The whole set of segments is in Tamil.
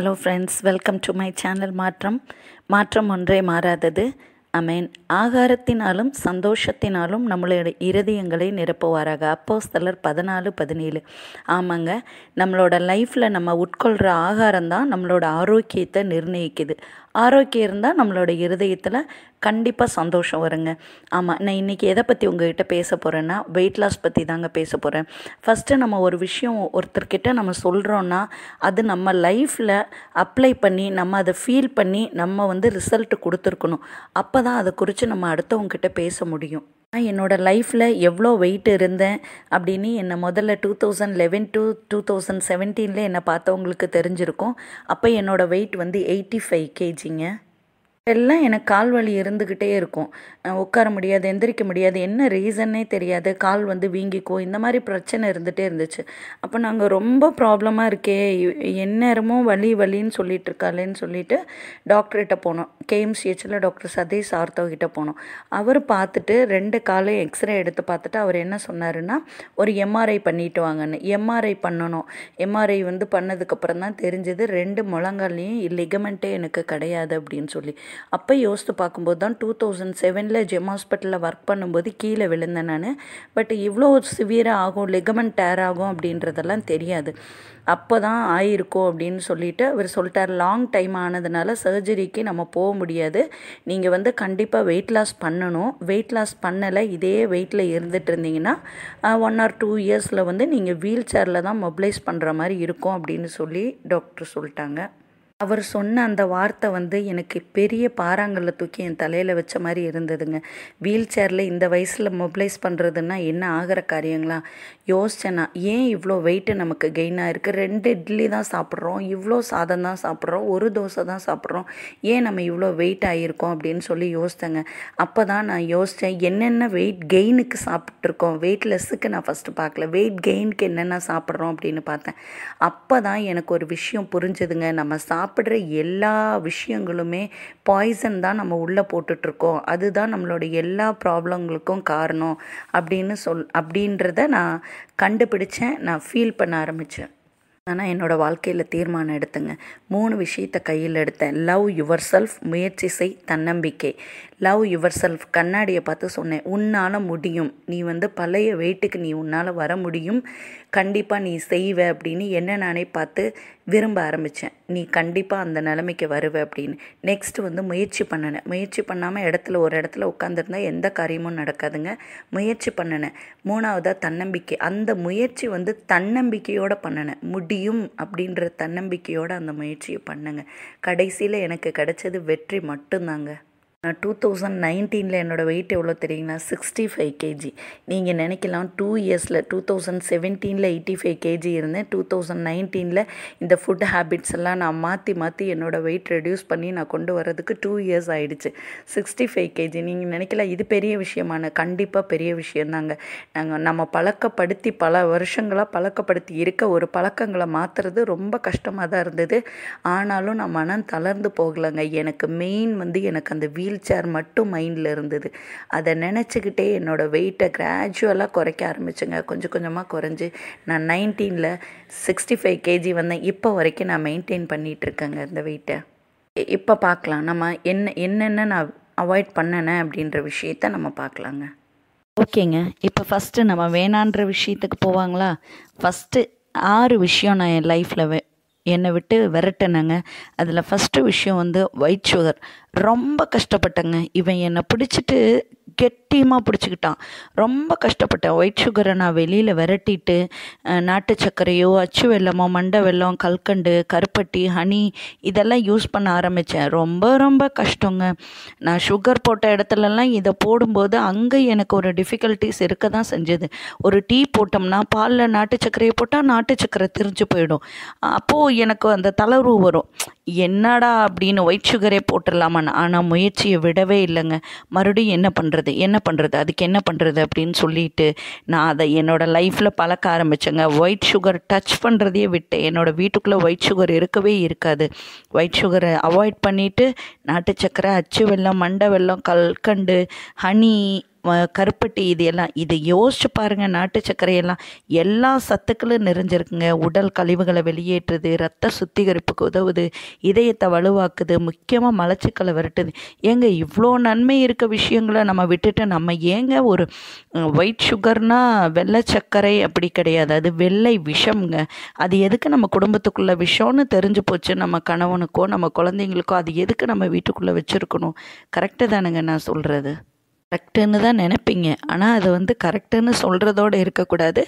hello friends welcome to my channel மாற்றம் மாற்றம் ஒன்றே மாறாதது அமேன் ஆகாரத்தினாலும் சந்தோஷத்தினாலும் நம்மளுடைய இருதயங்களை நிரப்புவாராக அப்போ அப்போஸ்தலர் பதினாலு பதினேழு ஆமாங்க நம்மளோட லைஃப்பில் நம்ம உட்கொள்கிற ஆகாரம் தான் நம்மளோட ஆரோக்கியத்தை நிர்ணயிக்குது ஆரோக்கியம் இருந்தால் நம்மளோட இருதயத்தில் கண்டிப்பாக சந்தோஷம் வருங்க ஆமாம் நான் இன்றைக்கி எதை பற்றி உங்ககிட்ட பேச போகிறேன்னா வெயிட் லாஸ் பற்றி தாங்க பேச போகிறேன் ஃபஸ்ட்டு நம்ம ஒரு விஷயம் ஒருத்தர்கிட்ட நம்ம சொல்கிறோன்னா அது நம்ம லைஃப்பில் அப்ளை பண்ணி நம்ம அதை ஃபீல் பண்ணி நம்ம வந்து ரிசல்ட் கொடுத்துருக்கணும் அப்போ தான் அதை குறித்து நம்ம அடுத்தவங்ககிட்ட பேச முடியும் நான் என்னோடய லைஃப்பில் எவ்வளோ வெயிட் இருந்தேன் அப்படின்னு என்னை முதல்ல two thousand eleven to two thousand செவன்டீனில் என்னை பார்த்தவங்களுக்கு தெரிஞ்சிருக்கும் அப்போ என்னோடய வெயிட் வந்து எயிட்டி ஃபைவ் கேஜிங்க எல்லாம் எனக்கு கால் வலி இருந்துக்கிட்டே இருக்கும் உட்கார முடியாது எந்திரிக்க முடியாது என்ன ரீசன்னே தெரியாது கால் வந்து வீங்கிக்கும் இந்த மாதிரி பிரச்சனை இருந்துகிட்டே இருந்துச்சு அப்போ நாங்கள் ரொம்ப ப்ராப்ளமாக இருக்கே எந்நேரமும் வலி வலின்னு சொல்லிட்டு இருக்காளேன்னு சொல்லிட்டு டாக்டர்கிட்ட போனோம் கேஎம்சிஹெச்சில் டாக்டர் சதீஷ் ஆர்த்தோகிட்ட போனோம் அவர் பார்த்துட்டு ரெண்டு காலையும் எக்ஸ்ரே எடுத்து பார்த்துட்டு அவர் என்ன சொன்னாருன்னா ஒரு எம்ஆர்ஐ பண்ணிட்டு வாங்கன்னு எம்ஆர்ஐ பண்ணணும் எம்ஆர்ஐ வந்து பண்ணதுக்கப்புறம் தான் தெரிஞ்சது ரெண்டு முழங்காலையும் லிகமெண்ட்டே எனக்கு கிடையாது அப்படின்னு சொல்லி அப்போ யோசித்து பார்க்கும்போது தான் டூ தௌசண்ட் செவனில் ஜெம் ஹாஸ்பிட்டலில் ஒர்க் பண்ணும்போது கீழே விழுந்தேன் நான் பட் இவ்வளோ சிவியராக ஆகும் லெகமெண்ட் டேர் ஆகும் அப்படின்றதெல்லாம் தெரியாது அப்போ தான் ஆயிருக்கும் அப்படின்னு சொல்லிட்டு அவர் சொல்லிட்டார் லாங் டைம் ஆனதுனால சர்ஜரிக்கு நம்ம போக முடியாது நீங்கள் வந்து கண்டிப்பாக வெயிட் லாஸ் பண்ணணும் வெயிட் லாஸ் பண்ணலை இதே வெயிட்டில் இருந்துட்டு இருந்தீங்கன்னா ஒன் ஆர் டூ இயர்ஸில் வந்து நீங்கள் வீல் சேரில் தான் மொபிலைஸ் பண்ணுற மாதிரி இருக்கும் அப்படின்னு சொல்லி டாக்டர் சொல்லிட்டாங்க அவர் சொன்ன அந்த வார்த்தை வந்து எனக்கு பெரிய பாறாங்கல்ல தூக்கி என் தலையில் வச்ச மாதிரி இருந்ததுங்க வீல் சேரில் இந்த வயசில் மொபிலைஸ் பண்ணுறதுன்னா என்ன ஆகிற காரியங்களா யோசிச்சேனா ஏன் இவ்வளோ வெயிட்டு நமக்கு கெயினாக இருக்குது ரெண்டு இட்லி தான் சாப்பிட்றோம் இவ்வளோ சாதம் தான் சாப்பிட்றோம் ஒரு தோசை தான் சாப்பிட்றோம் ஏன் நம்ம இவ்வளோ வெயிட் ஆகியிருக்கோம் அப்படின்னு சொல்லி யோசித்தேங்க அப்போ தான் நான் யோசித்தேன் என்னென்ன வெயிட் கெயினுக்கு சாப்பிட்ருக்கோம் வெயிட் லெஸ்ஸுக்கு நான் ஃபஸ்ட்டு பார்க்கல வெயிட் கெயினுக்கு என்னென்ன சாப்பிட்றோம் அப்படின்னு பார்த்தேன் அப்போ தான் எனக்கு ஒரு விஷயம் புரிஞ்சுதுங்க நம்ம சாப்பிட்டு சாப்பிட்ற எல்லா விஷயங்களுமே பாய்சன் தான் நம்ம உள்ளே போட்டுட்ருக்கோம் அதுதான் நம்மளோட எல்லா ப்ராப்ளங்களுக்கும் காரணம் அப்படின்னு சொல் அப்படின்றத நான் கண்டுபிடிச்சேன் நான் ஃபீல் பண்ண ஆரம்பித்தேன் ஆனால் என்னோடய வாழ்க்கையில் தீர்மானம் எடுத்துங்க மூணு விஷயத்தை கையில் எடுத்தேன் லவ் யுவர் செல்ஃப் முயற்சி செய் தன்னம்பிக்கை லவ் யுவர் செல்ஃப் கண்ணாடியை பார்த்து சொன்னேன் உன்னால் முடியும் நீ வந்து பழைய வெயிட்டுக்கு நீ உன்னால் வர முடியும் கண்டிப்பாக நீ செய்வ அப்படின்னு என்ன நானே பார்த்து விரும்ப ஆரம்பித்தேன் நீ கண்டிப்பாக அந்த நிலைமைக்கு வருவ அப்படின்னு நெக்ஸ்ட்டு வந்து முயற்சி பண்ணினேன் முயற்சி பண்ணாமல் இடத்துல ஒரு இடத்துல உட்காந்துருந்தா எந்த காரியமும் நடக்காதுங்க முயற்சி பண்ணினேன் மூணாவதாக தன்னம்பிக்கை அந்த முயற்சி வந்து தன்னம்பிக்கையோடு பண்ணினேன் முடியும் அப்படின்ற தன்னம்பிக்கையோடு அந்த முயற்சியை பண்ணுங்க கடைசியில் எனக்கு கிடைச்சது வெற்றி மட்டும்தாங்க நான் டூ தௌசண்ட் நைன்டீனில் என்னோடய வெயிட் எவ்வளோ தெரியுங்களா சிக்ஸ்டி ஃபைவ் கேஜி நீங்கள் நினைக்கலாம் டூ இயர்ஸில் டூ தௌசண்ட் செவன்டீனில் எயிட்டி ஃபைவ் கேஜி இருந்தேன் டூ தௌசண்ட் நைன்டீனில் இந்த ஃபுட் ஹேபிட்ஸ் எல்லாம் நான் மாற்றி மாற்றி என்னோடய வெயிட் ரெடியூஸ் பண்ணி நான் கொண்டு வரதுக்கு டூ இயர்ஸ் ஆகிடுச்சு சிக்ஸ்டி ஃபைவ் கேஜி நீங்கள் நினைக்கலாம் இது பெரிய விஷயமான கண்டிப்பாக பெரிய விஷயந்தாங்க நாங்கள் நம்ம பழக்கப்படுத்தி பல வருஷங்களாக பழக்கப்படுத்தி இருக்க ஒரு பழக்கங்களை மாற்றுறது ரொம்ப கஷ்டமாக தான் இருந்தது ஆனாலும் நான் மனம் தளர்ந்து போகலைங்க எனக்கு மெயின் வந்து எனக்கு அந்த வீ வீல் சேர் மட்டும் மைண்டில் இருந்தது அதை நினச்சிக்கிட்டே என்னோடய வெயிட்டை கிராஜுவலாக குறைக்க ஆரம்பிச்சுங்க கொஞ்சம் கொஞ்சமாக குறைஞ்சி நான் நைன்டீனில் சிக்ஸ்டி ஃபைவ் கேஜி வந்தேன் இப்போ வரைக்கும் நான் மெயின்டைன் பண்ணிகிட்ருக்கேங்க இந்த வெயிட்டை இப்போ பார்க்கலாம் நம்ம என்ன என்னென்ன நான் அவாய்ட் பண்ணினேன் அப்படின்ற விஷயத்த நம்ம பார்க்கலாங்க ஓகேங்க இப்போ ஃபஸ்ட்டு நம்ம வேணான்ற விஷயத்துக்கு போவாங்களா ஃபஸ்ட்டு ஆறு விஷயம் நான் என் லைஃப்பில் என்னை விட்டு விரட்டினேங்க அதில் ஃபஸ்ட்டு விஷயம் வந்து ஒயிட் சுகர் ரொம்ப கஷ்டப்பட்டேங்க இவன் என்னை பிடிச்சிட்டு கெட்டியமாக பிடிச்சிக்கிட்டான் ரொம்ப கஷ்டப்பட்டேன் ஒயிட் சுகரை நான் வெளியில் விரட்டிட்டு நாட்டு சர்க்கரையோ அச்சு வெள்ளமோ மண்டை வெள்ளம் கல்கண்டு கருப்பட்டி ஹனி இதெல்லாம் யூஸ் பண்ண ஆரம்பித்தேன் ரொம்ப ரொம்ப கஷ்டங்க நான் சுகர் போட்ட இடத்துலலாம் இதை போடும்போது அங்கே எனக்கு ஒரு டிஃபிகல்ட்டிஸ் இருக்க தான் செஞ்சது ஒரு டீ போட்டோம்னா பாலில் நாட்டு சர்க்கரையை போட்டால் நாட்டு சர்க்கரை திரிஞ்சு போயிடும் அப்போது எனக்கு அந்த தளர்வு வரும் என்னடா அப்படின்னு ஒயிட் சுகரே போட்டுடலாமான்னு ஆனால் முயற்சியை விடவே இல்லைங்க மறுபடியும் என்ன பண்ணுறது என்ன பண்ணுறது அதுக்கு என்ன பண்ணுறது அப்படின்னு சொல்லிட்டு நான் அதை என்னோடய லைஃப்பில் பழக்க ஆரம்பித்தேங்க ஒயிட் சுகர் டச் பண்ணுறதையே விட்டேன் என்னோடய வீட்டுக்குள்ளே ஒயிட் சுகர் இருக்கவே இருக்காது ஒயிட் சுகரை அவாய்ட் பண்ணிவிட்டு நாட்டு சக்கரை அச்சு வெள்ளம் மண்டை வெள்ளம் கல்கண்டு ஹனி கருப்பட்டி இது எல்லாம் இது யோசிச்சு பாருங்கள் நாட்டு சர்க்கரையெல்லாம் எல்லா சத்துக்களும் நிறைஞ்சிருக்குங்க உடல் கழிவுகளை வெளியேற்றுது ரத்த சுத்திகரிப்புக்கு உதவுது இதயத்தை வலுவாக்குது முக்கியமாக மலச்சிக்கலை விரட்டுது ஏங்க இவ்வளோ நன்மை இருக்க விஷயங்களை நம்ம விட்டுட்டு நம்ம ஏங்க ஒரு ஒயிட் சுகர்னால் வெள்ளை சர்க்கரை அப்படி கிடையாது அது வெள்ளை விஷம்ங்க அது எதுக்கு நம்ம குடும்பத்துக்குள்ளே விஷம்னு தெரிஞ்சு போச்சு நம்ம கணவனுக்கோ நம்ம குழந்தைங்களுக்கோ அது எதுக்கு நம்ம வீட்டுக்குள்ளே வச்சுருக்கணும் கரெக்டு தானுங்க நான் சொல்கிறது கரெக்டுன்னு தான் நினைப்பீங்க ஆனால் அதை வந்து கரெக்டுன்னு சொல்கிறதோடு இருக்கக்கூடாது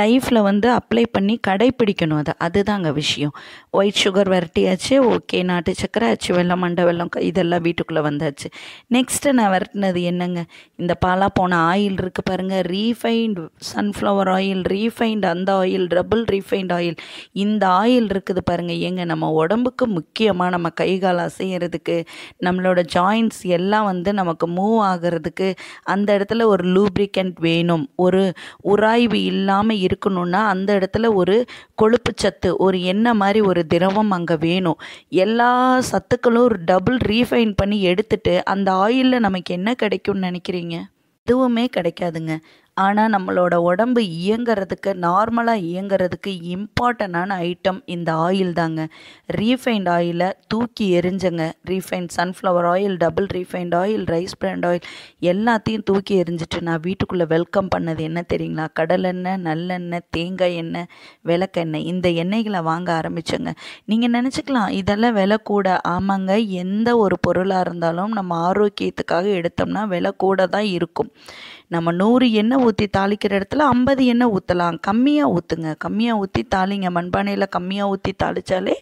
லைஃப்பில் வந்து அப்ளை பண்ணி கடைப்பிடிக்கணும் அதை அதுதாங்க விஷயம் ஒயிட் சுகர் விரட்டியாச்சு ஓகே நாட்டு சக்கரை ஆச்சு வெள்ளம் மண்டை வெள்ளம் இதெல்லாம் வீட்டுக்குள்ளே வந்தாச்சு நெக்ஸ்ட்டு நான் விரட்டினது என்னங்க இந்த பாலாக போன ஆயில் இருக்குது பாருங்கள் ரீஃபைண்ட் சன்ஃப்ளவர் ஆயில் ரீஃபைண்ட் அந்த ஆயில் டபுள் ரீஃபைண்ட் ஆயில் இந்த ஆயில் இருக்குது பாருங்கள் ஏங்க நம்ம உடம்புக்கு முக்கியமாக நம்ம கை அசைகிறதுக்கு நம்மளோட ஜாயின்ஸ் எல்லாம் வந்து நமக்கு மூவ் ஆகிறதுக்கு இருக்குது அந்த இடத்துல ஒரு லூப்ரிகண்ட் வேணும் ஒரு உராய்வு இல்லாமல் இருக்கணும்னா அந்த இடத்துல ஒரு கொழுப்பு சத்து ஒரு எண்ணெய் மாதிரி ஒரு திரவம் அங்கே வேணும் எல்லா சத்துக்களும் ஒரு டபுள் ரீஃபைன் பண்ணி எடுத்துட்டு அந்த ஆயிலில் நமக்கு என்ன கிடைக்கும்னு நினைக்கிறீங்க எதுவுமே கிடைக்காதுங்க ஆனால் நம்மளோட உடம்பு இயங்கிறதுக்கு நார்மலாக இயங்கிறதுக்கு இம்பார்ட்டண்டான ஐட்டம் இந்த ஆயில் தாங்க ரீஃபைண்ட் ஆயிலை தூக்கி எரிஞ்சுங்க refined sunflower oil double refined oil rice brand oil எல்லாத்தையும் தூக்கி எரிஞ்சிட்டு நான் வீட்டுக்குள்ளே வெல்கம் பண்ணது என்ன தெரியுங்களா கடலெண்ணெய் நல்லெண்ணெய் தேங்காய் எண்ணெய் விளக்கெண்ணெய் இந்த எண்ணெய்களை வாங்க ஆரம்பித்தேங்க நீங்கள் நினச்சிக்கலாம் இதெல்லாம் விலை கூட ஆமாங்க எந்த ஒரு பொருளாக இருந்தாலும் நம்ம ஆரோக்கியத்துக்காக எடுத்தோம்னா விலை கூட தான் இருக்கும் நம்ம நூறு எண்ணெய் ஊற்றி தாளிக்கிற இடத்துல ஐம்பது எண்ணெய் ஊற்றலாம் கம்மியாக ஊற்றுங்க கம்மியாக ஊற்றி தாளிங்க மண்பானையில் கம்மியாக ஊற்றி தாளித்தாலே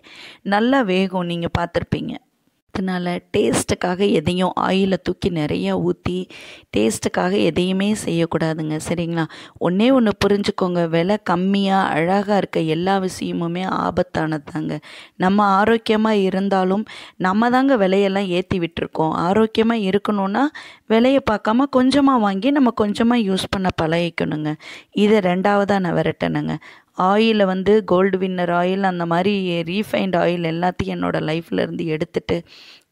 நல்லா வேகும் நீங்கள் பார்த்துருப்பீங்க அதனால் டேஸ்ட்டுக்காக எதையும் ஆயிலை தூக்கி நிறையா ஊற்றி டேஸ்ட்டுக்காக எதையுமே செய்யக்கூடாதுங்க சரிங்களா ஒன்றே ஒன்று புரிஞ்சுக்கோங்க விலை கம்மியாக அழகாக இருக்க எல்லா விஷயமுமே ஆபத்தானது தாங்க நம்ம ஆரோக்கியமாக இருந்தாலும் நம்ம தாங்க விலையெல்லாம் ஏற்றி விட்டுருக்கோம் ஆரோக்கியமாக இருக்கணும்னா விலையை பார்க்காம கொஞ்சமாக வாங்கி நம்ம கொஞ்சமாக யூஸ் பண்ண பழகிக்கணுங்க இதை ரெண்டாவதாக நான் விரட்டணுங்க ஆயிலை வந்து கோல்டு வின்னர் ஆயில் அந்த மாதிரி ரீஃபைண்ட் ஆயில் எல்லாத்தையும் என்னோடய லைஃப்லேருந்து எடுத்துட்டு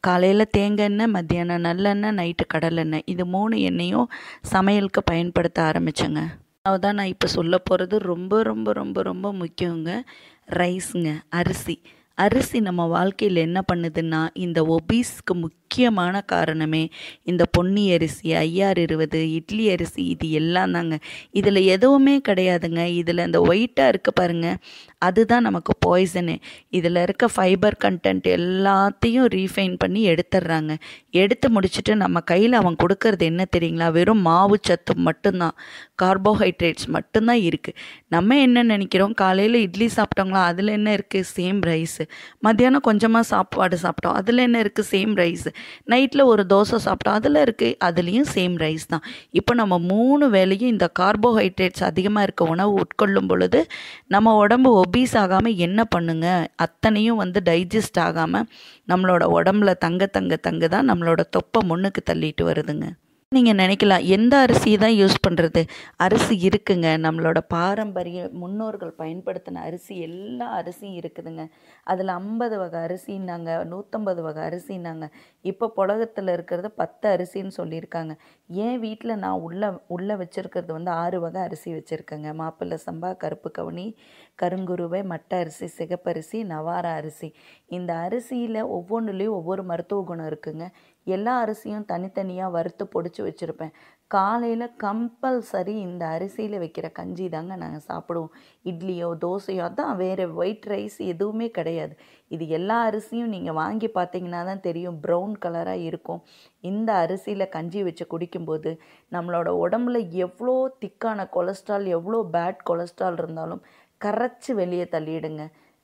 காலையில் தேங்காய் எண்ணெய் மத்தியானம் நல்லெண்ணெய் நைட்டு கடலெண்ணெய் இது மூணு எண்ணெயும் சமையலுக்கு பயன்படுத்த ஆரம்பித்தேங்க அதான் நான் இப்போ சொல்ல போகிறது ரொம்ப ரொம்ப ரொம்ப ரொம்ப முக்கியங்க ரைஸுங்க அரிசி அரிசி நம்ம வாழ்க்கையில் என்ன பண்ணுதுன்னா இந்த ஒபீஸ்க்கு முக்கியமான காரணமே இந்த பொன்னி அரிசி ஐயாறு இருபது இட்லி அரிசி இது எல்லாம் தாங்க இதில் எதுவுமே கிடையாதுங்க இதில் இந்த ஒயிட்டாக இருக்க பாருங்கள் அதுதான் நமக்கு பாய்சனு இதில் இருக்க ஃபைபர் கண்டென்ட் எல்லாத்தையும் ரீஃபைன் பண்ணி எடுத்துடுறாங்க எடுத்து முடிச்சுட்டு நம்ம கையில் அவன் கொடுக்கறது என்ன தெரியுங்களா வெறும் மாவு சத்து மட்டும்தான் கார்போஹைட்ரேட்ஸ் மட்டும்தான் இருக்குது நம்ம என்ன நினைக்கிறோம் காலையில் இட்லி சாப்பிட்டோங்களா அதில் என்ன இருக்குது சேம் ரைஸு மத்தியானம் கொஞ்சமாக சாப்பாடு சாப்பிட்டோம் அதில் என்ன இருக்குது சேம் ரைஸ் நைட்டில் ஒரு தோசை சாப்பிட்டோம் அதில் இருக்குது அதுலேயும் சேம் ரைஸ் தான் இப்போ நம்ம மூணு வேலையும் இந்த கார்போஹைட்ரேட்ஸ் அதிகமாக இருக்க உணவு உட்கொள்ளும் பொழுது நம்ம உடம்பு ஒப் ஒபீஸ் ஆகாமல் என்ன பண்ணுங்க அத்தனையும் வந்து டைஜஸ்ட் ஆகாமல் நம்மளோட உடம்புல தங்க தங்க தங்க தான் நம்மளோட தொப்பை முன்னுக்கு தள்ளிட்டு வருதுங்க நீங்கள் நினைக்கலாம் எந்த அரிசி தான் யூஸ் பண்ணுறது அரிசி இருக்குங்க நம்மளோட பாரம்பரிய முன்னோர்கள் பயன்படுத்தின அரிசி எல்லா அரிசியும் இருக்குதுங்க அதில் ஐம்பது வகை அரிசின்னாங்க நூற்றம்பது வகை அரிசின்னாங்க இப்போ புலகத்தில் இருக்கிறது பத்து அரிசின்னு சொல்லியிருக்காங்க ஏன் வீட்டில் நான் உள்ளே உள்ளே வச்சுருக்கிறது வந்து ஆறு வகை அரிசி வச்சுருக்கேங்க மாப்பிள்ளை சம்பா கருப்பு கவுனி கருங்குருவை மட்டை அரிசி சிகப்பரிசி நவார அரிசி இந்த அரிசியில் ஒவ்வொன்றுலேயும் ஒவ்வொரு மருத்துவ குணம் இருக்குங்க எல்லா அரிசியும் தனித்தனியாக வறுத்து பொடிச்சு வச்சுருப்பேன் காலையில் கம்பல்சரி இந்த அரிசியில் வைக்கிற கஞ்சி தாங்க நாங்கள் சாப்பிடுவோம் இட்லியோ தோசையோ தான் வேறு ஒயிட் ரைஸ் எதுவுமே கிடையாது இது எல்லா அரிசியும் நீங்கள் வாங்கி பார்த்தீங்கன்னா தான் தெரியும் ப்ரௌன் கலராக இருக்கும் இந்த அரிசியில் கஞ்சி வச்சு குடிக்கும்போது நம்மளோட உடம்புல எவ்வளோ திக்கான கொலஸ்ட்ரால் எவ்வளோ பேட் கொலஸ்ட்ரால் இருந்தாலும் கரைச்சி வெளியே தள்ளிடுங்க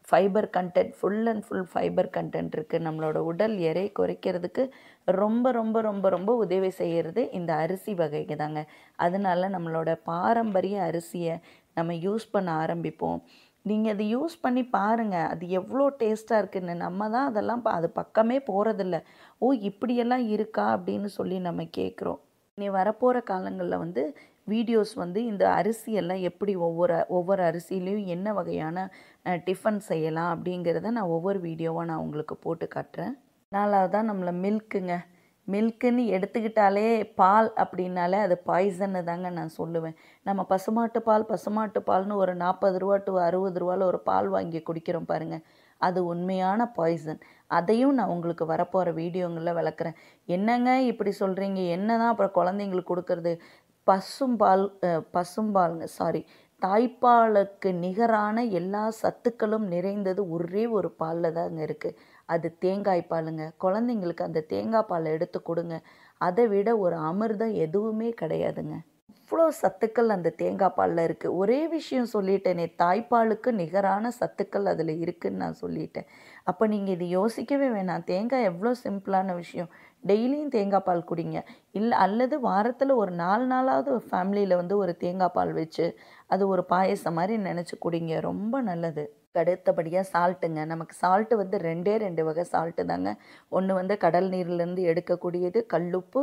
fibre content full and full fibre content இருக்குது நம்மளோட உடல் எடை குறைக்கிறதுக்கு ரொம்ப ரொம்ப ரொம்ப ரொம்ப உதவி செய்கிறது இந்த அரிசி வகைக்கு தாங்க அதனால் நம்மளோட பாரம்பரிய அரிசியை நம்ம யூஸ் பண்ண ஆரம்பிப்போம் நீங்கள் அதை யூஸ் பண்ணி பாருங்கள் அது எவ்வளோ டேஸ்ட்டாக இருக்குன்னு நம்ம தான் அதெல்லாம் அது பக்கமே போகிறதில்ல ஓ இப்படியெல்லாம் இருக்கா அப்படின்னு சொல்லி நம்ம கேட்குறோம் நீ வரப்போகிற காலங்களில் வந்து வீடியோஸ் வந்து இந்த அரிசியெல்லாம் எப்படி ஒவ்வொரு ஒவ்வொரு அரிசியிலையும் என்ன வகையான டிஃபன் செய்யலாம் அப்படிங்கிறத நான் ஒவ்வொரு வீடியோவாக நான் உங்களுக்கு போட்டு காட்டுறேன் தான் நம்மளை மில்க்குங்க மில்க்குன்னு எடுத்துக்கிட்டாலே பால் அப்படின்னாலே அது பாய்சன்னு தாங்க நான் சொல்லுவேன் நம்ம பசுமாட்டு பால் பசுமாட்டு பால்னு ஒரு நாற்பது ரூபா டு அறுபது ரூபாவில் ஒரு பால் வாங்கி குடிக்கிறோம் பாருங்கள் அது உண்மையான பாய்சன் அதையும் நான் உங்களுக்கு வரப்போகிற வீடியோங்களில் விளக்குறேன் என்னங்க இப்படி சொல்கிறீங்க என்ன தான் அப்புறம் குழந்தைங்களுக்கு கொடுக்கறது பசும்பால் பசும்பாலுங்க சாரி தாய்ப்பாலுக்கு நிகரான எல்லா சத்துக்களும் நிறைந்தது ஒரே ஒரு பாலில் தாங்க இருக்குது அது தேங்காய் பாலுங்க குழந்தைங்களுக்கு அந்த தேங்காய் பாலை எடுத்து கொடுங்க அதை விட ஒரு அமிர்தம் எதுவுமே கிடையாதுங்க இவ்வளோ சத்துக்கள் அந்த தேங்காய் பாலில் இருக்குது ஒரே விஷயம் சொல்லிட்டேனே தாய்ப்பாலுக்கு நிகரான சத்துக்கள் அதில் இருக்குதுன்னு நான் சொல்லிட்டேன் அப்போ நீங்கள் இது யோசிக்கவே வேணாம் தேங்காய் எவ்வளோ சிம்பிளான விஷயம் டெய்லியும் தேங்காய் பால் குடிங்க இல்லை அல்லது வாரத்தில் ஒரு நாலு நாளாவது ஃபேமிலியில் வந்து ஒரு தேங்காய் பால் வச்சு அது ஒரு பாயசம் மாதிரி நினச்சி குடிங்க ரொம்ப நல்லது அடுத்தபடியாக சால்ட்டுங்க நமக்கு சால்ட்டு வந்து ரெண்டே ரெண்டு வகை சால்ட்டு தாங்க ஒன்று வந்து கடல் நீர்லேருந்து எடுக்கக்கூடியது கல்லுப்பு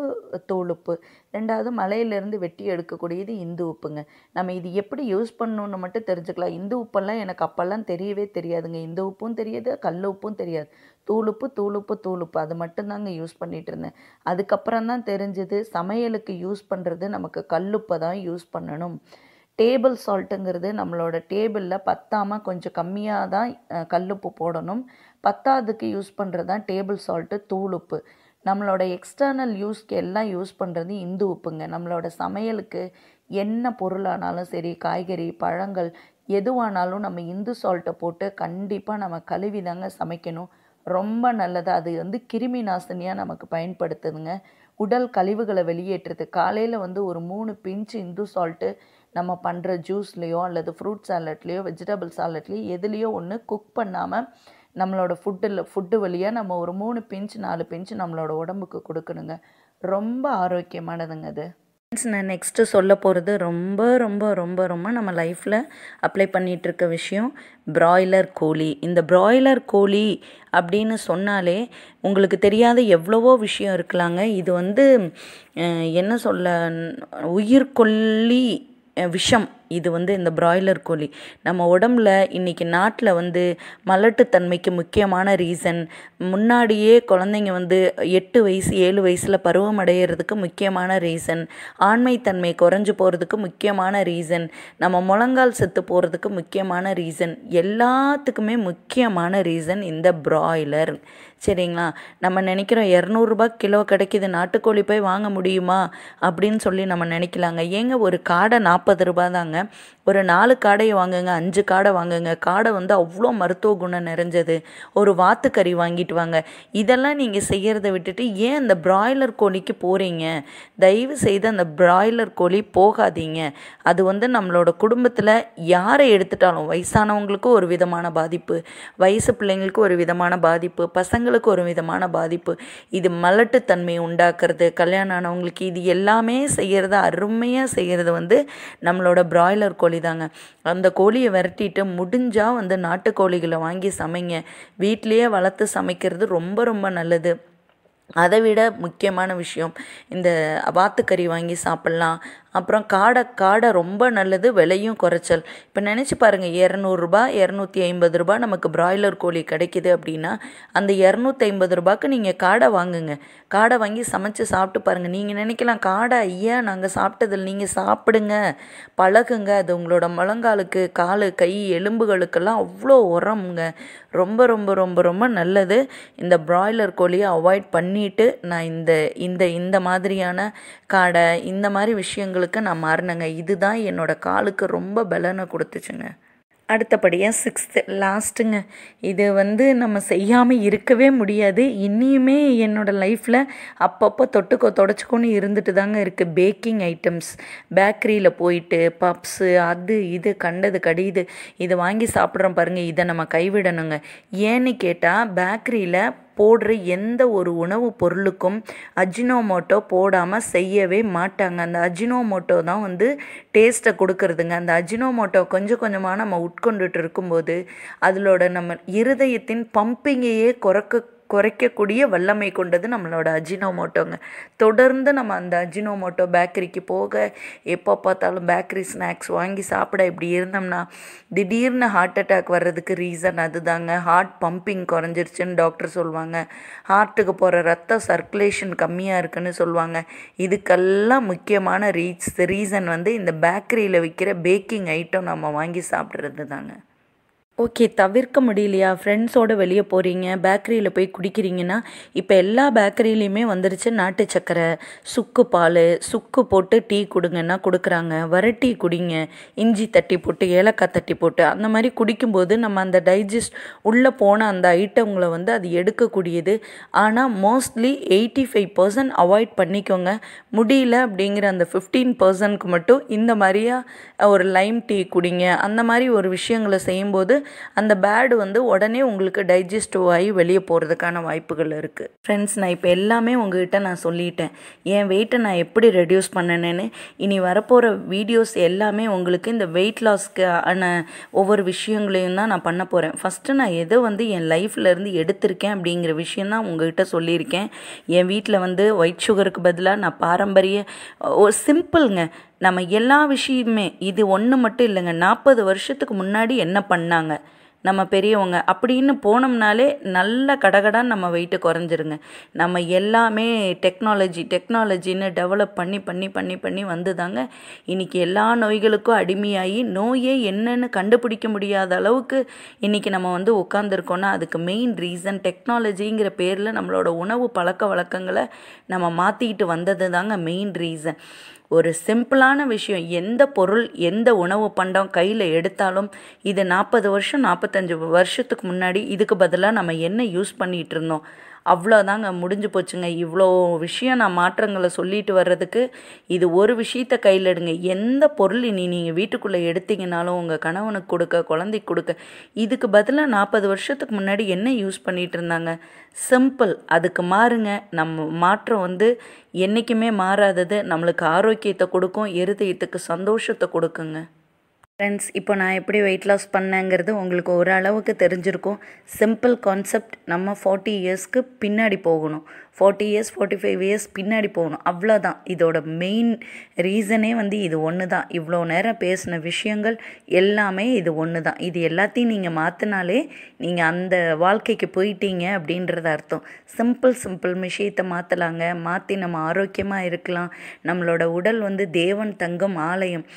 தூளுப்பு ரெண்டாவது மலையிலேருந்து வெட்டி எடுக்கக்கூடியது இந்து உப்புங்க நம்ம இது எப்படி யூஸ் பண்ணணும்னு மட்டும் தெரிஞ்சுக்கலாம் இந்து உப்பெல்லாம் எனக்கு அப்போல்லாம் தெரியவே தெரியாதுங்க இந்து உப்பும் தெரியாது கல் உப்பும் தெரியாது தூளுப்பு தூளுப்பு தூளுப்பு அது மட்டும்தாங்க யூஸ் பண்ணிகிட்டு இருந்தேன் அதுக்கப்புறம் தான் தெரிஞ்சது சமையலுக்கு யூஸ் பண்ணுறது நமக்கு கல்லுப்பை தான் யூஸ் பண்ணணும் டேபிள் சால்ட்டுங்கிறது நம்மளோட டேபிளில் பத்தாமல் கொஞ்சம் கம்மியாக தான் கல்லுப்பு போடணும் பத்தாவதுக்கு யூஸ் பண்ணுறது தான் டேபிள் சால்ட்டு தூளுப்பு நம்மளோட எக்ஸ்டர்னல் யூஸ்க்கு எல்லாம் யூஸ் பண்ணுறது இந்து உப்புங்க நம்மளோட சமையலுக்கு என்ன பொருளானாலும் சரி காய்கறி பழங்கள் எதுவானாலும் நம்ம இந்து சால்ட்டை போட்டு கண்டிப்பாக நம்ம கழுவி தாங்க சமைக்கணும் ரொம்ப நல்லது அது வந்து கிருமி நாசினியாக நமக்கு பயன்படுத்துதுங்க உடல் கழிவுகளை வெளியேற்றுறது காலையில் வந்து ஒரு மூணு பிஞ்சு இந்து சால்ட்டு நம்ம பண்ணுற ஜூஸ்லேயோ அல்லது ஃப்ரூட் சாலட்லேயோ வெஜிடபிள் சாலட்லேயோ எதுலேயோ ஒன்று குக் பண்ணாமல் நம்மளோட ஃபுட்டில் ஃபுட்டு வழியாக நம்ம ஒரு மூணு பிஞ்ச் நாலு பிஞ்சு நம்மளோட உடம்புக்கு கொடுக்கணுங்க ரொம்ப ஆரோக்கியமானதுங்க அது ஃப்ரெண்ட்ஸ் நான் நெக்ஸ்ட்டு சொல்ல போகிறது ரொம்ப ரொம்ப ரொம்ப ரொம்ப நம்ம லைஃப்பில் அப்ளை பண்ணிகிட்ருக்க விஷயம் ப்ராய்லர் கோழி இந்த ப்ராய்லர் கோழி அப்படின்னு சொன்னாலே உங்களுக்கு தெரியாத எவ்வளவோ விஷயம் இருக்கலாங்க இது வந்து என்ன சொல்ல உயிர்கொல்லி விஷம் இது வந்து இந்த பிராய்லர் கோழி நம்ம உடம்புல இன்றைக்கி நாட்டில் வந்து மலட்டுத்தன்மைக்கு முக்கியமான ரீசன் முன்னாடியே குழந்தைங்க வந்து எட்டு வயசு ஏழு வயசில் பருவம் அடையிறதுக்கு முக்கியமான ரீசன் ஆண்மைத்தன்மை குறைஞ்சி போகிறதுக்கு முக்கியமான ரீசன் நம்ம முழங்கால் செத்து போகிறதுக்கு முக்கியமான ரீசன் எல்லாத்துக்குமே முக்கியமான ரீசன் இந்த பிராய்லர் சரிங்களா நம்ம நினைக்கிறோம் இரநூறுபா கிலோ கிடைக்கிது நாட்டுக்கோழி போய் வாங்க முடியுமா அப்படின்னு சொல்லி நம்ம நினைக்கலாங்க ஏங்க ஒரு காடை நாற்பது ரூபா தாங்க ஒரு நாலு காடையை வாங்குங்க அஞ்சு காடை வாங்குங்க காடை வந்து அவ்வளோ மருத்துவ குணம் நிறைஞ்சது ஒரு வாத்துக்கறி வாங்கிட்டு வாங்க இதெல்லாம் நீங்கள் செய்கிறத விட்டுட்டு ஏன் அந்த பிராய்லர் கோழிக்கு போகிறீங்க தயவு செய்து அந்த பிராய்லர் கோழி போகாதீங்க அது வந்து நம்மளோட குடும்பத்தில் யாரை எடுத்துட்டாலும் வயசானவங்களுக்கும் ஒரு விதமான பாதிப்பு வயசு பிள்ளைங்களுக்கும் ஒரு விதமான பாதிப்பு பசங்களுக்கு ஒரு விதமான பாதிப்பு இது மலட்டுத்தன்மை உண்டாக்குறது கல்யாணம் ஆனவங்களுக்கு இது எல்லாமே செய்கிறத அருமையாக செய்கிறது வந்து நம்மளோட பிராய் பிராய்லர் கோழி தாங்க அந்த கோழியை விரட்டிட்டு முடிஞ்சால் வந்து நாட்டுக்கோழிகளை வாங்கி சமைங்க வீட்லேயே வளர்த்து சமைக்கிறது ரொம்ப ரொம்ப நல்லது அதை விட முக்கியமான விஷயம் இந்த வாத்துக்கறி வாங்கி சாப்பிட்லாம் அப்புறம் காடை காடை ரொம்ப நல்லது விலையும் குறைச்சல் இப்போ நினச்சி பாருங்கள் இரநூறுபா இரநூத்தி ஐம்பது ரூபா நமக்கு பிராய்லர் கோழி கிடைக்கிது அப்படின்னா அந்த இரநூத்தி ஐம்பது ரூபாய்க்கு நீங்கள் காடை வாங்குங்க காடை வாங்கி சமைச்சு சாப்பிட்டு பாருங்கள் நீங்கள் நினைக்கலாம் காடை ஐயா நாங்கள் சாப்பிட்டதில் நீங்கள் சாப்பிடுங்க பழகுங்க அது உங்களோட முழங்காலுக்கு காலு கை எலும்புகளுக்கெல்லாம் அவ்வளோ உரமுங்க ரொம்ப ரொம்ப ரொம்ப ரொம்ப நல்லது இந்த பிராய்லர் கோழியை அவாய்ட் பண்ணி பண்ணிவிட்டு நான் இந்த இந்த இந்த மாதிரியான காடை இந்த மாதிரி விஷயங்களுக்கு நான் மாறினேங்க இதுதான் என்னோடய காலுக்கு ரொம்ப பலனை கொடுத்துச்சுங்க அடுத்தபடியாக சிக்ஸ்த்து லாஸ்ட்டுங்க இது வந்து நம்ம செய்யாமல் இருக்கவே முடியாது இன்னியுமே என்னோடய லைஃப்பில் அப்பப்போ தொட்டுக்கோ தொடச்சிக்கோன்னு இருந்துட்டு தாங்க இருக்குது பேக்கிங் ஐட்டம்ஸ் பேக்கரியில் போயிட்டு பப்ஸு அது இது கண்டது கடியுது இது வாங்கி சாப்பிட்றோம் பாருங்கள் இதை நம்ம கைவிடணுங்க ஏன்னு கேட்டால் பேக்கரியில் போடுற எந்த ஒரு உணவு பொருளுக்கும் அஜினோமோட்டோ போடாமல் செய்யவே மாட்டாங்க அந்த அஜினோமோட்டோ தான் வந்து டேஸ்ட்டை கொடுக்கறதுங்க அந்த அஜினோமோட்டோ கொஞ்சம் கொஞ்சமாக நம்ம உட்கொண்டுட்டு இருக்கும்போது அதிலோட நம்ம இருதயத்தின் பம்பிங்கையே குறைக்க குறைக்கக்கூடிய வல்லமை கொண்டது நம்மளோட அஜினோமோட்டோங்க தொடர்ந்து நம்ம அந்த அஜினோமோட்டோ பேக்கரிக்கு போக எப்போ பார்த்தாலும் பேக்கரி ஸ்நாக்ஸ் வாங்கி சாப்பிட இப்படி இருந்தோம்னா திடீர்னு ஹார்ட் அட்டாக் வர்றதுக்கு ரீசன் அதுதாங்க ஹார்ட் பம்பிங் குறைஞ்சிருச்சுன்னு டாக்டர் சொல்லுவாங்க ஹார்ட்டுக்கு போகிற ரத்த சர்க்குலேஷன் கம்மியாக இருக்குன்னு சொல்லுவாங்க இதுக்கெல்லாம் முக்கியமான ரீச் ரீசன் வந்து இந்த பேக்கரியில் விற்கிற பேக்கிங் ஐட்டம் நம்ம வாங்கி சாப்பிட்றது தாங்க ஓகே தவிர்க்க முடியலையா ஃப்ரெண்ட்ஸோடு வெளியே போகிறீங்க பேக்கரியில் போய் குடிக்கிறீங்கன்னா இப்போ எல்லா பேக்கரியிலையுமே வந்துருச்சு நாட்டு சக்கரை சுக்கு பால் சுக்கு போட்டு டீ கொடுங்கன்னா கொடுக்குறாங்க வர டீ குடிங்க இஞ்சி தட்டி போட்டு ஏலக்காய் தட்டி போட்டு அந்த மாதிரி குடிக்கும்போது நம்ம அந்த டைஜஸ்ட் உள்ளே போன அந்த ஐட்டங்களை வந்து அது எடுக்கக்கூடியது ஆனால் mostly eighty five percent avoid பண்ணிக்கோங்க முடியல அப்படிங்கிற அந்த ஃபிஃப்டீன் பர்சன்ட்க்கு மட்டும் இந்த மாதிரியாக ஒரு லைம் டீ குடிங்க அந்த மாதிரி ஒரு விஷயங்களை செய்யும்போது அந்த பேடு வந்து உடனே உங்களுக்கு டைஜஸ்டிவ் ஆகி வெளியே போகிறதுக்கான வாய்ப்புகள் இருக்குது ஃப்ரெண்ட்ஸ் நான் இப்போ எல்லாமே உங்ககிட்ட நான் சொல்லிட்டேன் என் வெயிட்டை நான் எப்படி ரெடியூஸ் பண்ணினேன்னு இனி வரப்போகிற வீடியோஸ் எல்லாமே உங்களுக்கு இந்த வெயிட் லாஸ்க்கு ஆன ஒவ்வொரு விஷயங்களையும் தான் நான் பண்ண போகிறேன் ஃபஸ்ட்டு நான் எதை வந்து என் லைஃப்லேருந்து எடுத்திருக்கேன் அப்படிங்கிற விஷயம் தான் உங்ககிட்ட சொல்லியிருக்கேன் என் வீட்டில் வந்து ஒயிட் சுகருக்கு பதிலாக நான் பாரம்பரிய ஒரு சிம்பிள்ங்க நம்ம எல்லா விஷயமுமே இது ஒன்று மட்டும் இல்லைங்க நாற்பது வருஷத்துக்கு முன்னாடி என்ன பண்ணாங்க நம்ம பெரியவங்க அப்படின்னு போனோம்னாலே நல்ல கடகடான்னு நம்ம வெயிட்டு குறைஞ்சிருங்க நம்ம எல்லாமே டெக்னாலஜி டெக்னாலஜின்னு டெவலப் பண்ணி பண்ணி பண்ணி பண்ணி வந்து தாங்க இன்றைக்கி எல்லா நோய்களுக்கும் அடிமையாகி நோயே என்னன்னு கண்டுபிடிக்க முடியாத அளவுக்கு இன்றைக்கி நம்ம வந்து உட்காந்துருக்கோன்னா அதுக்கு மெயின் ரீசன் டெக்னாலஜிங்கிற பேரில் நம்மளோட உணவு பழக்க வழக்கங்களை நம்ம மாற்றிக்கிட்டு வந்தது தாங்க மெயின் ரீசன் ஒரு சிம்பிளான விஷயம் எந்த பொருள் எந்த உணவு பண்டம் கையில் எடுத்தாலும் இது நாற்பது வருஷம் நாற்பத்தஞ்சு வருஷத்துக்கு முன்னாடி இதுக்கு பதிலாக நம்ம என்ன யூஸ் பண்ணிகிட்டு இருந்தோம் அவ்வளோதாங்க முடிஞ்சு போச்சுங்க இவ்வளோ விஷயம் நான் மாற்றங்களை சொல்லிட்டு வர்றதுக்கு இது ஒரு விஷயத்த கையில் எடுங்க எந்த பொருள் இனி நீங்கள் வீட்டுக்குள்ளே எடுத்தீங்கனாலும் உங்கள் கணவனுக்கு கொடுக்க குழந்தைக்கு கொடுக்க இதுக்கு பதிலாக நாற்பது வருஷத்துக்கு முன்னாடி என்ன யூஸ் பண்ணிகிட்டு இருந்தாங்க சிம்பிள் அதுக்கு மாறுங்க நம்ம மாற்றம் வந்து என்றைக்குமே மாறாதது நம்மளுக்கு ஆரோக்கியத்தை கொடுக்கும் இருதயத்துக்கு சந்தோஷத்தை கொடுக்குங்க ஃப்ரெண்ட்ஸ் இப்போ நான் எப்படி வெயிட் லாஸ் பண்ணேங்கிறது உங்களுக்கு ஓரளவுக்கு தெரிஞ்சிருக்கும் சிம்பிள் கான்செப்ட் நம்ம ஃபார்ட்டி இயர்ஸ்க்கு பின்னாடி போகணும் forty years forty five years பின்னாடி போகணும் அவ்வளோதான் இதோட மெயின் ரீசனே வந்து இது ஒன்று தான் இவ்வளோ நேரம் பேசின விஷயங்கள் எல்லாமே இது ஒன்று தான் இது எல்லாத்தையும் நீங்கள் மாற்றினாலே நீங்கள் அந்த வாழ்க்கைக்கு போயிட்டீங்க அப்படின்றத அர்த்தம் சிம்பிள் சிம்பிள் விஷயத்தை மாற்றலாங்க மாற்றி நம்ம ஆரோக்கியமாக இருக்கலாம் நம்மளோட உடல் வந்து தேவன் தங்கும் ஆலயம்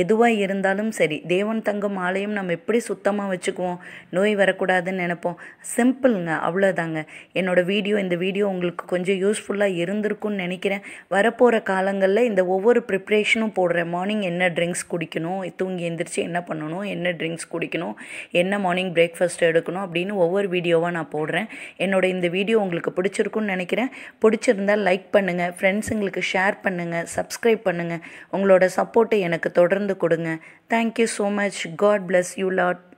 எதுவாக இருந்தாலும் சரி தேவன் தங்கும் ஆலயம் நம்ம எப்படி சுத்தமாக வச்சுக்குவோம் நோய் வரக்கூடாதுன்னு நினைப்போம் சிம்பிள்ங்க அவ்வளோதாங்க என்னோடய வீடியோ இந்த வீடியோ உங்களுக்கு கொஞ்சம் யூஸ்ஃபுல்லாக இருந்திருக்கும்னு நினைக்கிறேன் வரப்போகிற காலங்களில் இந்த ஒவ்வொரு ப்ரிப்ரேஷனும் போடுறேன் மார்னிங் என்ன ட்ரிங்க்ஸ் குடிக்கணும் தூங்கி எந்திரிச்சு என்ன பண்ணணும் என்ன ட்ரிங்க்ஸ் குடிக்கணும் என்ன மார்னிங் பிரேக்ஃபாஸ்ட் எடுக்கணும் அப்படின்னு ஒவ்வொரு வீடியோவாக நான் போடுறேன் என்னோட இந்த வீடியோ உங்களுக்கு பிடிச்சிருக்குன்னு நினைக்கிறேன் பிடிச்சிருந்தால் லைக் பண்ணுங்கள் ஃப்ரெண்ட்ஸுங்களுக்கு ஷேர் பண்ணுங்கள் சப்ஸ்கிரைப் பண்ணுங்கள் உங்களோட சப்போர்ட்டை எனக்கு தொடர்ந்து கொடுங்க thank you so much God bless you lot